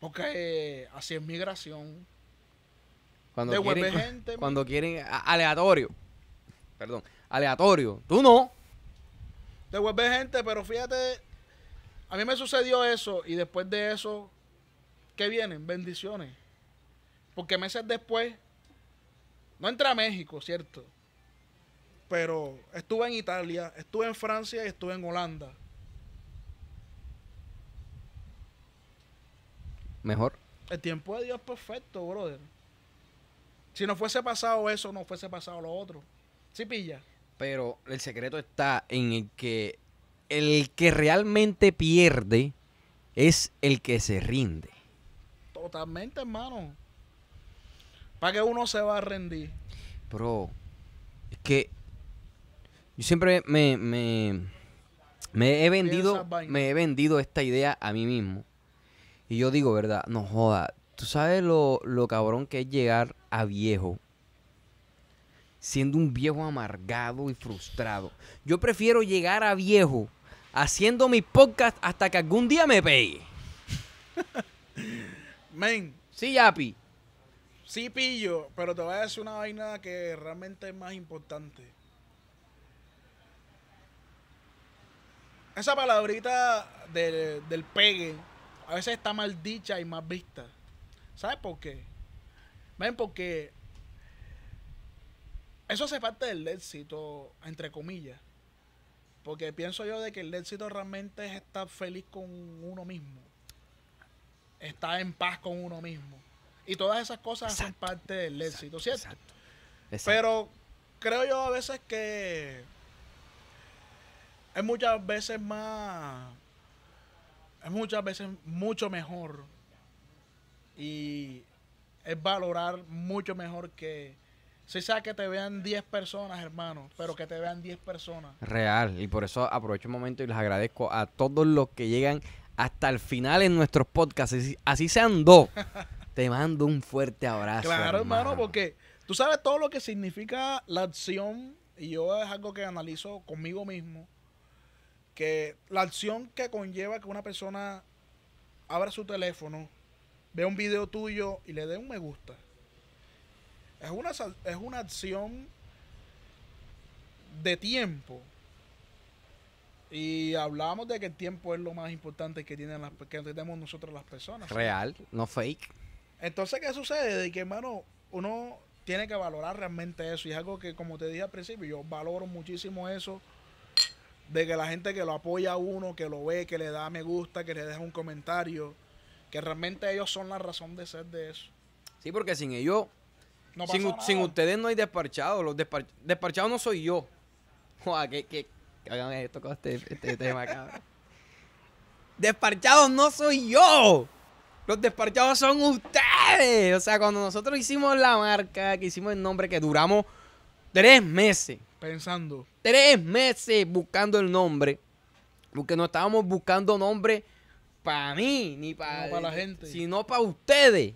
porque eh, así es migración. Cuando quieren, gente, cuando quieren aleatorio. Perdón, aleatorio. Tú no. Te gente, pero fíjate a mí me sucedió eso y después de eso, ¿qué vienen? Bendiciones. Porque meses después, no entré a México, ¿cierto? Pero estuve en Italia, estuve en Francia y estuve en Holanda. Mejor. El tiempo de Dios es perfecto, brother. Si no fuese pasado eso, no fuese pasado lo otro. ¿Sí pilla? Pero el secreto está en el que el que realmente pierde es el que se rinde. Totalmente, hermano. ¿Para qué uno se va a rendir? Bro, es que yo siempre me, me, he vendido me he vendido esta idea a mí mismo. Y yo digo, ¿verdad? No joda. Tú sabes lo, lo cabrón que es llegar a viejo siendo un viejo amargado y frustrado. Yo prefiero llegar a viejo haciendo mi podcast hasta que algún día me pegue. Men. Sí, Yapi. Sí, pillo, pero te voy a decir una vaina que realmente es más importante. Esa palabrita del, del pegue a veces está mal dicha y mal vista. ¿Sabes por qué? Ven, porque eso hace parte del éxito, entre comillas. Porque pienso yo de que el éxito realmente es estar feliz con uno mismo. Estar en paz con uno mismo. Y todas esas cosas son parte del éxito, ¿cierto? Exacto, Pero creo yo a veces que es muchas veces más, es muchas veces mucho mejor y es valorar mucho mejor que si sea que te vean 10 personas, hermano, pero que te vean 10 personas. Real. Y por eso aprovecho el momento y les agradezco a todos los que llegan hasta el final en nuestros podcasts. Así sean dos. te mando un fuerte abrazo. Claro, hermano, porque tú sabes todo lo que significa la acción. Y yo es algo que analizo conmigo mismo. Que la acción que conlleva que una persona abra su teléfono, vea un video tuyo y le dé un me gusta. Es una, es una acción de tiempo. Y hablamos de que el tiempo es lo más importante que tienen las que tenemos nosotros las personas. Real, no fake. Entonces, ¿qué sucede? De que, hermano, uno tiene que valorar realmente eso. Y es algo que, como te dije al principio, yo valoro muchísimo eso. De que la gente que lo apoya a uno, que lo ve, que le da me gusta, que le deja un comentario, que realmente ellos son la razón de ser de eso. Sí, porque sin ellos sin, ustedes no hay despachados. Los despachados no soy yo. Joder, que, que, este, este tema, acá. Desparchados no soy yo. Los desparchados son ustedes. O sea, cuando nosotros hicimos la marca, que hicimos el nombre, que duramos tres meses. Pensando. Tres meses buscando el nombre. Porque no estábamos buscando nombre para mí, ni para la eh, gente. Sino para ustedes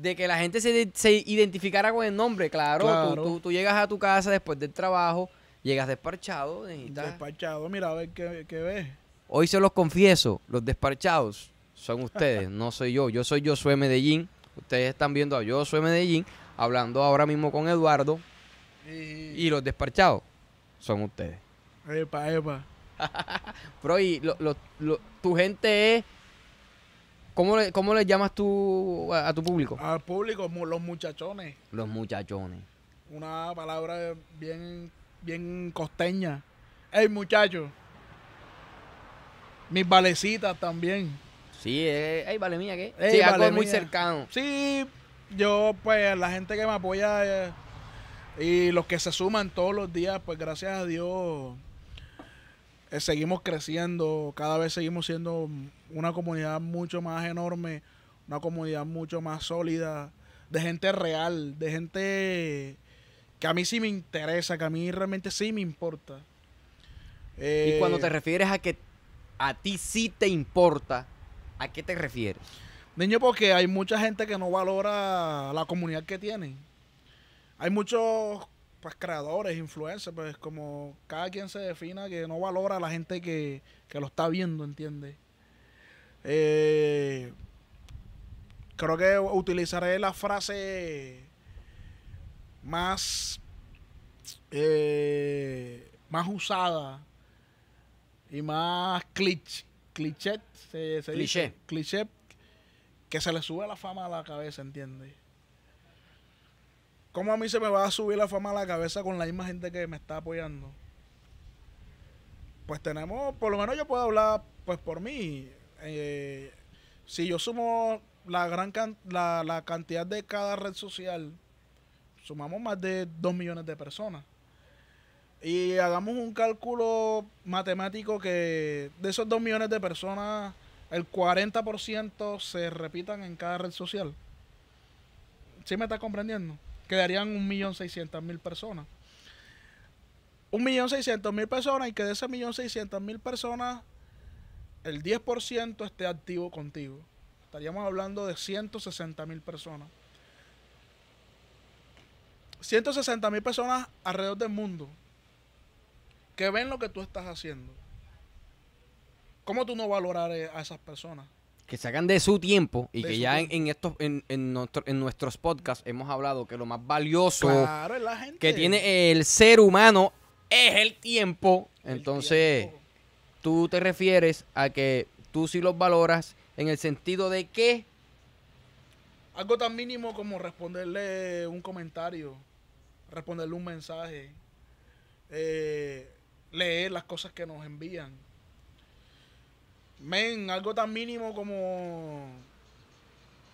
de que la gente se, identificara con el nombre, claro. Tú, llegas a tu casa después del trabajo, llegas desparchado, Desparchado, mira, a ver qué, ves. Hoy se los confieso, los desparchados son ustedes, no soy yo. Yo soy Josué Medellín. Ustedes están viendo a Josué Medellín hablando ahora mismo con Eduardo. Y, los desparchados son ustedes. Epa, epa. pero y tu gente es ¿Cómo le, cómo le llamas tú a, tu público? Al público, los muchachones. Los muchachones. Una palabra bien, bien costeña. Ey, muchacho. Mis valecitas también. Sí, eh, hey, vale mía, ¿qué? sí, algo muy cercano. Sí, yo, pues, la gente que me apoya eh, y los que se suman todos los días, pues, gracias a Dios eh, seguimos creciendo, cada vez seguimos siendo una comunidad mucho más enorme, una comunidad mucho más sólida, de gente real, de gente que a mí sí me interesa, que a mí realmente sí me importa. y cuando eh, te refieres a que a ti sí te importa, ¿a qué te refieres? Niño, porque hay mucha gente que no valora la comunidad que tiene. Hay muchos pues creadores, influencers, pues como cada quien se defina que no valora a la gente que, lo está viendo, ¿entiendes? Eh, creo que utilizaré la frase más, eh, más usada y más cliché, cliché, se, cliché. cliché, que se le sube la fama a la cabeza, ¿entiendes? ¿Cómo a mí se me va a subir la fama a la cabeza con la misma gente que me está apoyando? Pues tenemos, por lo menos yo puedo hablar, pues por mí. Eh, si yo sumo la gran la, la, cantidad de cada red social, sumamos más de 2 millones de personas. Y hagamos un cálculo matemático que de esos 2 millones de personas, el 40% se repitan en cada red social. ¿Sí me está comprendiendo? quedarían 1.600.000 personas. 1.600.000 personas y que de esas 1.600.000 personas el 10% esté activo contigo. Estaríamos hablando de 160.000 personas. 160.000 personas alrededor del mundo que ven lo que tú estás haciendo. ¿Cómo tú no valorar a esas personas? que sacan de su tiempo y que ya en, estos en, en, nuestros podcasts hemos hablado que lo más valioso que tiene el ser humano es el tiempo. Entonces, tú te refieres a que tú sí los valoras en el sentido de que algo tan mínimo como responderle un comentario, responderle un mensaje, eh, leer las cosas que nos envían men, algo tan mínimo como.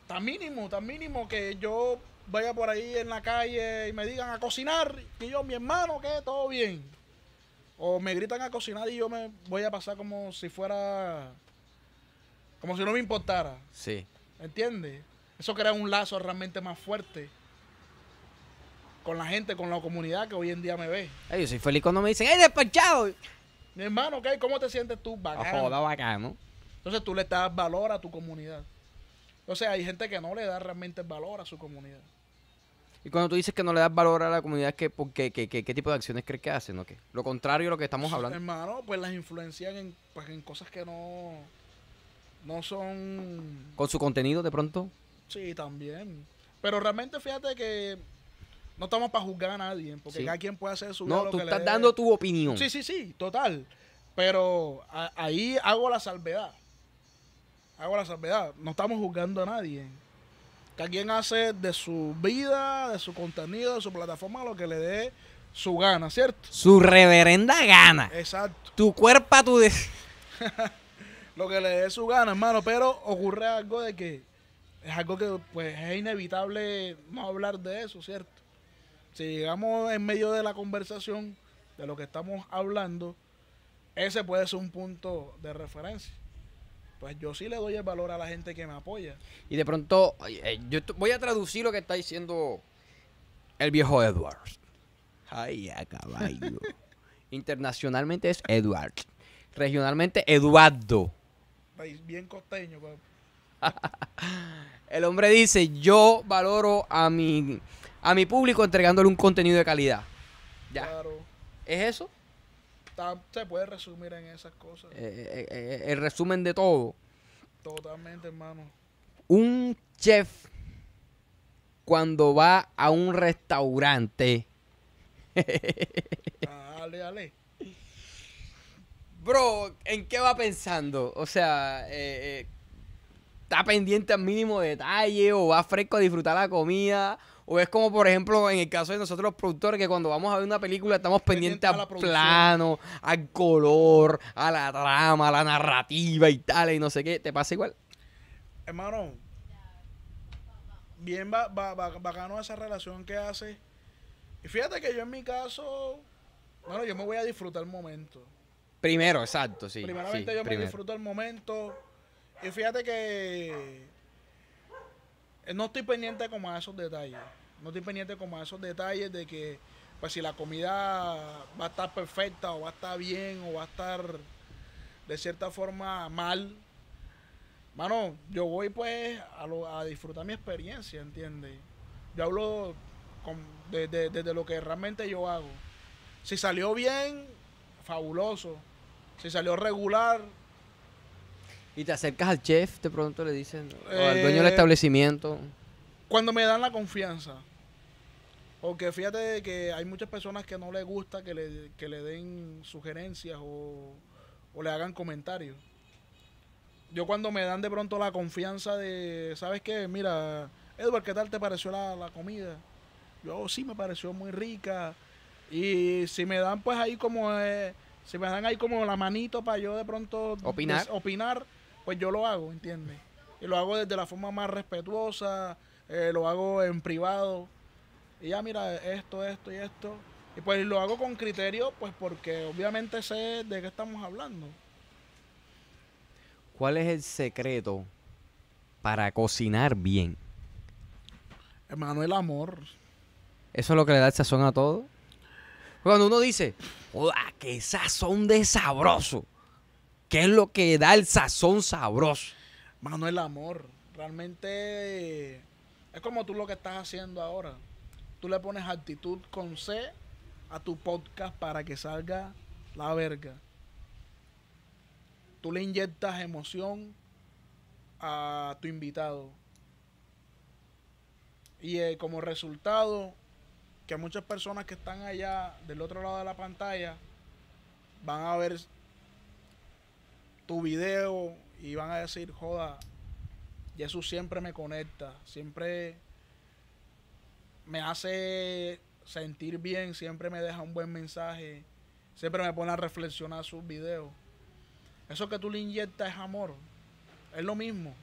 Tan mínimo, tan mínimo que yo vaya por ahí en la calle y me digan a cocinar. Y yo, mi hermano, que todo bien. O me gritan a cocinar y yo me voy a pasar como si fuera. Como si no me importara. Sí. ¿Entiendes? Eso crea un lazo realmente más fuerte con la gente, con la comunidad que hoy en día me ve. yo soy feliz cuando me dicen, ¡Ey, despachado! Mi hermano, ¿qué? ¿Cómo te sientes tú? Bacano. Ah, joda bacano. Entonces tú le das valor a tu comunidad. O sea, hay gente que no le da realmente valor a su comunidad. Y cuando tú dices que no le das valor a la comunidad, ¿qué, qué, tipo de acciones crees que hacen? ¿O qué? Lo contrario a lo que estamos hablando. Hermano, pues las influencian en, pues, en cosas que no, no son... ¿Con su contenido de pronto? Sí, también. Pero realmente fíjate que no estamos para juzgar a nadie, porque cada quien puede hacer su. No, tú estás dando tu opinión. Sí, sí, sí, total. Pero ahí hago la salvedad. Hago la salvedad. No estamos juzgando a nadie. Cada quien hace de su vida, de su contenido, de su plataforma, lo que le dé su gana, ¿cierto? Su reverenda gana. Exacto. Tu cuerpo, tu. lo que le dé su gana, hermano. Pero ocurre algo de que es algo que pues es inevitable no hablar de eso, ¿cierto? si llegamos en medio de la conversación de lo que estamos hablando, ese puede ser un punto de referencia. Pues yo sí le doy el valor a la gente que me apoya. Y de pronto, yo voy a traducir lo que está diciendo el viejo Edwards. Ay, a caballo. Internacionalmente es Edwards. Regionalmente, Eduardo. Bien costeño, papá. el hombre dice, yo valoro a mi a mi público entregándole un contenido de calidad. Ya. Claro. ¿Es eso? Se puede resumir en esas cosas. Eh, eh, eh, el resumen de todo. Totalmente, hermano. Un chef, cuando va a un restaurante. Ah, dale, dale. Bro, ¿en qué va pensando? O sea, ¿está pendiente al mínimo detalle o va fresco a disfrutar la comida? O es como, por ejemplo, en el caso de nosotros los productores, que cuando vamos a ver una película estamos pendientes al plano, al color, a la trama, a la narrativa y tal, y no sé qué. ¿Te pasa igual? Hermano, bien va bacano esa relación que hace. Y fíjate que yo en mi caso, bueno, yo me voy a disfrutar el momento. Primero, exacto, sí. Primeramente yo me disfruto el momento. Y fíjate que no estoy pendiente como a esos detalles. No estoy pendiente como a esos detalles de que, pues si la comida va a estar perfecta o va a estar bien o va a estar de cierta forma mal. Mano, yo voy pues a, disfrutar mi experiencia, ¿entiendes? Yo hablo desde lo que realmente yo hago. Si salió bien, fabuloso. Si salió regular, ¿Y te acercas al chef de pronto, le dicen? ¿O al eh, dueño del establecimiento? Cuando me dan la confianza. Porque fíjate que hay muchas personas que no les gusta que le, que le den sugerencias o, le hagan comentarios. Yo cuando me dan de pronto la confianza de, ¿sabes qué? Mira, Edward, ¿qué tal te pareció la, comida? Yo oh, sí me pareció muy rica. Y si me dan pues ahí como... Eh, si me dan ahí como la manito para yo de pronto opinar, opinar pues yo lo hago, ¿entiendes? Y lo hago desde la forma más respetuosa, eh, lo hago en privado. Y ya mira, esto, esto y esto. Y pues lo hago con criterio, pues porque obviamente sé de qué estamos hablando. ¿Cuál es el secreto para cocinar bien? Hermano, el amor. ¿Eso es lo que le da el sazón a todo? Cuando uno dice, ¡oh, qué sazón de sabroso! ¿Qué es lo que da el sazón sabroso? Mano, el amor. Realmente es como tú lo que estás haciendo ahora. Tú le pones actitud con C a tu podcast para que salga la verga. Tú le inyectas emoción a tu invitado. Y eh, como resultado, que muchas personas que están allá del otro lado de la pantalla van a ver tu video y van a decir, joda, Jesús siempre me conecta, siempre me hace sentir bien, siempre me deja un buen mensaje, siempre me pone a reflexionar sus videos. Eso que tú le inyectas es amor, es lo mismo.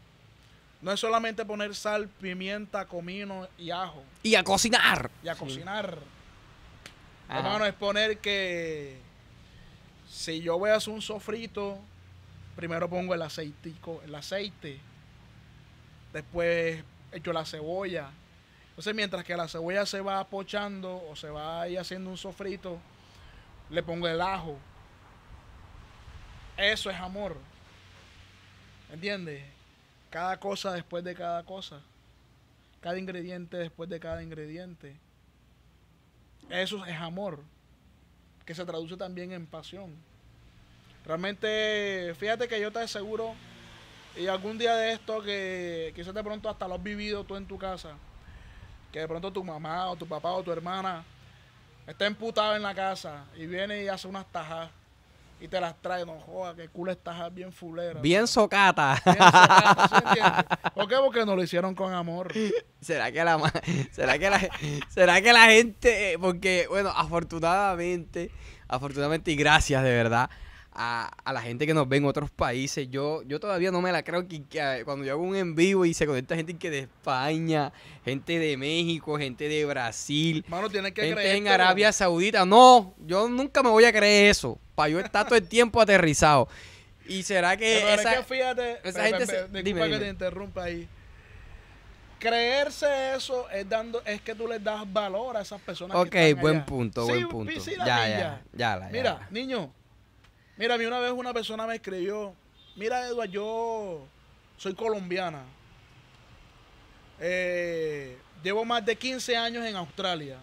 No es solamente poner sal, pimienta, comino y ajo. Y a cocinar. Y a cocinar. Hermano, es poner que si yo voy a hacer un sofrito, Primero pongo el aceitico, el aceite. Después echo la cebolla. Entonces, mientras que la cebolla se va pochando o se va haciendo un sofrito, le pongo el ajo. Eso es amor. ¿Entiendes? Cada cosa después de cada cosa. Cada ingrediente después de cada ingrediente. Eso es amor, que se traduce también en pasión. Realmente, fíjate que yo te aseguro, y algún día de esto que quizás de pronto hasta lo has vivido tú en tu casa, que de pronto tu mamá o tu papá o tu hermana está emputada en la casa y viene y hace unas tajas y te las trae, no jodas, que culo tajas bien fulera. Bien socata. Bien socata, ¿Por qué? Porque no lo hicieron con amor. ¿Será que la será que será que la gente porque bueno, afortunadamente, afortunadamente y gracias de verdad a, la gente que nos ve en otros países. Yo, yo todavía no me la creo que, ah, cuando yo hago un en vivo y se conecta gente que de España, gente de México, gente de Brasil, que gente en Arabia Saudita. No, yo nunca me voy a creer eso. Para yo estar todo el tiempo aterrizado. Y será que esa, que fíjate, gente que te interrumpa ahí. Creerse eso es dando es que tú le das valor a esas personas. Ok, buen punto, buen punto. ya, ya, ya, Mira, niño, Mira, a mí una vez una persona me escribió, mira Eduard, yo soy colombiana. Eh, llevo más de 15 años en Australia.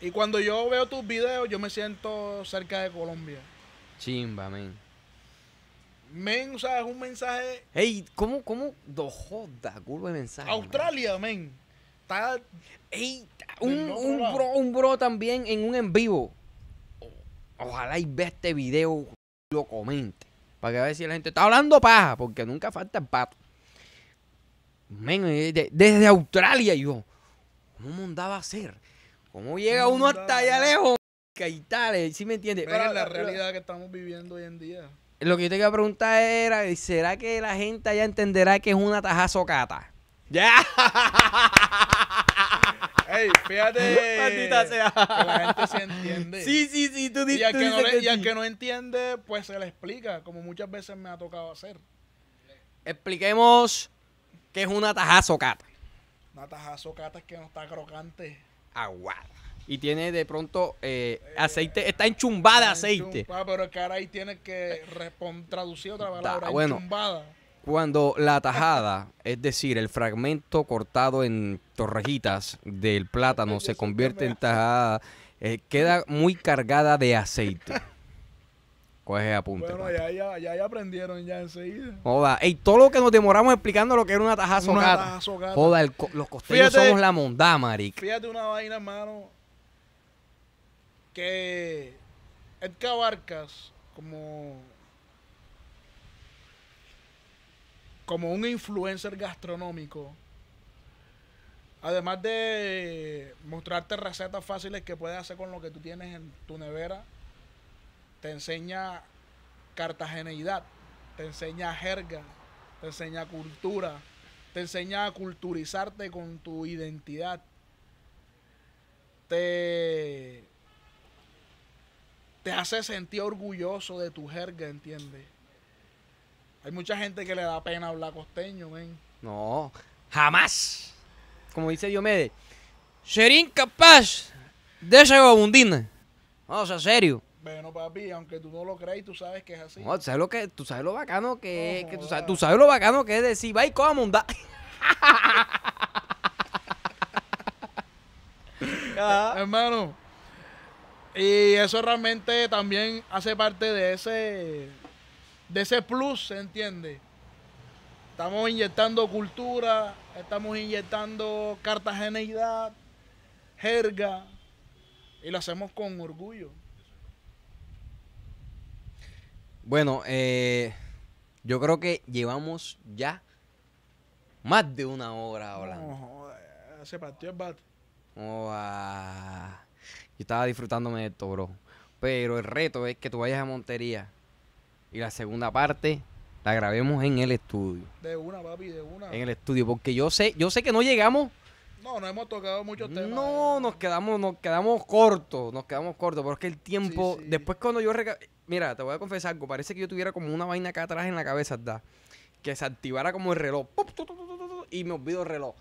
Y cuando yo veo tus videos, yo me siento cerca de Colombia. Chimba, men. Men, o sea, es un mensaje. Ey, ¿cómo, cómo? Do joda, curva de mensaje. Australia, men. Está. Ey, un, un, bro, un bro también en un en vivo Ojalá y vea este video y lo comente. Para que vea si la gente está hablando paja, porque nunca falta el pato. Men, eh, desde, Australia yo. ¿Cómo mandaba a ser? ¿Cómo llega uno hasta allá lejos? Y tal, ¿sí me entiendes? Pero es la realidad que estamos viviendo hoy en día. Lo que yo te iba a preguntar era, ¿será que la gente allá entenderá que es una tajazo cata? ¡Ya! fíjate. sea. la gente se entiende. Sí, sí, sí, tú, y al, que, dices no y no entiende, pues se le explica, como muchas veces me ha tocado hacer. Expliquemos qué es una tajazo cata. Una tajazo cata es que no está crocante. Aguada. Y tiene de pronto eh, eh, aceite, está enchumbada aceite. pero el que ahora ahí tiene que traducir otra palabra. Enchumbada cuando la tajada, es decir, el fragmento cortado en torrejitas del plátano se convierte en tajada, eh, queda muy cargada de aceite. Coge apunte. Bueno, ya, ya, ya, aprendieron ya enseguida. Joda, y todo lo que nos demoramos explicando lo que era una tajada sogada. Una Joda, los costeños somos la mondá, maric. Fíjate una vaina, hermano, que Edgar Barcas, como como un influencer gastronómico, además de mostrarte recetas fáciles que puedes hacer con lo que tú tienes en tu nevera, te enseña cartageneidad, te enseña jerga, te enseña cultura, te enseña a culturizarte con tu identidad. Te, te hace sentir orgulloso de tu jerga, ¿entiendes? Hay mucha gente que le da pena hablar costeño, ven. No, jamás. Como dice Diomedes, ser incapaz de ser No, o sea, serio. Bueno, papi, aunque tú no lo creas, tú sabes que es así. No, tú sabes lo, bacano que es. tú, sabes, lo bacano que es decir, va y coja ah. Hermano, y eso realmente también hace parte de ese de ese plus, ¿se entiende? Estamos inyectando cultura, estamos inyectando cartageneidad, jerga, y lo hacemos con orgullo. Bueno, eh, yo creo que llevamos ya más de una hora hablando. se partió el bate. Yo estaba disfrutándome de esto, bro. Pero el reto es que tú vayas a Montería y la segunda parte la grabemos en el estudio. De una, papi, de una. En el estudio, porque yo sé, yo sé que no llegamos. No, no hemos tocado muchos temas. No, nos quedamos, nos quedamos cortos, nos quedamos cortos, pero es que el tiempo, después cuando yo, mira, te voy a confesar algo, parece que yo tuviera como una vaina acá atrás en la cabeza, ¿verdad? Que se activara como el reloj, y me olvido el reloj.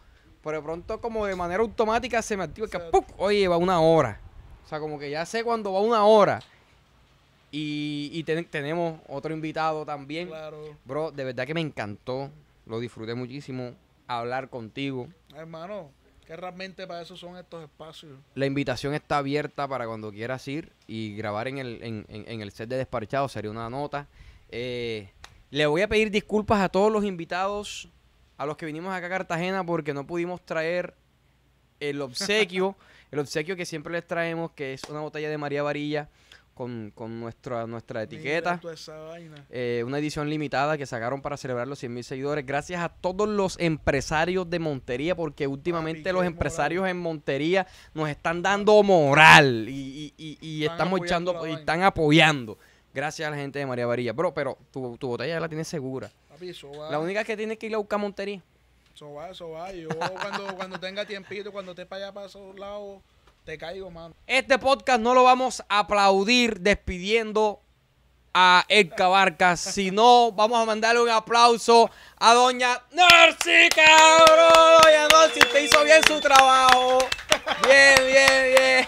Pero de pronto como de manera automática se me activa, que, oye, va una hora. O sea, como que ya sé cuando va una hora. Y, tenemos otro invitado también. Claro. Bro, de verdad que me encantó. Lo disfruté muchísimo hablar contigo. Hermano, que realmente para eso son estos espacios. La invitación está abierta para cuando quieras ir y grabar en el, en, el set de despachado sería una nota. Eh, le voy a pedir disculpas a todos los invitados, a los que vinimos acá a Cartagena, porque no pudimos traer el obsequio, el obsequio que siempre les traemos, que es una botella de María Varilla con, con nuestra, nuestra etiqueta. Eh, una edición limitada que sacaron para celebrar los 100 mil seguidores. Gracias a todos los empresarios de Montería, porque últimamente los empresarios en Montería nos están dando moral y, y, estamos echando y están apoyando. Gracias a la gente de María Varilla. Bro, pero tu, tu botella ya la tienes segura. la única que tienes que ir a buscar Montería. Eso va, eso va. Yo cuando, cuando tenga tiempito, cuando esté para allá, para esos lados te caigo, mano. Este podcast no lo vamos a aplaudir despidiendo a Edka Si sino vamos a mandarle un aplauso a doña Norsi, cabrón. Doña Norsi, te hizo bien su trabajo. Bien, bien,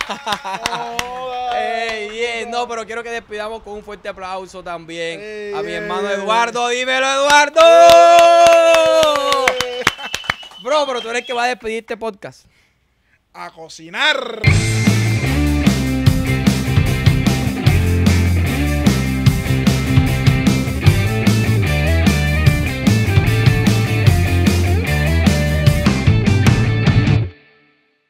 bien. No, pero quiero que despidamos con un fuerte aplauso también a mi hermano Eduardo. Dímelo, Eduardo. Bro, pero tú eres que va a despedir este podcast a cocinar.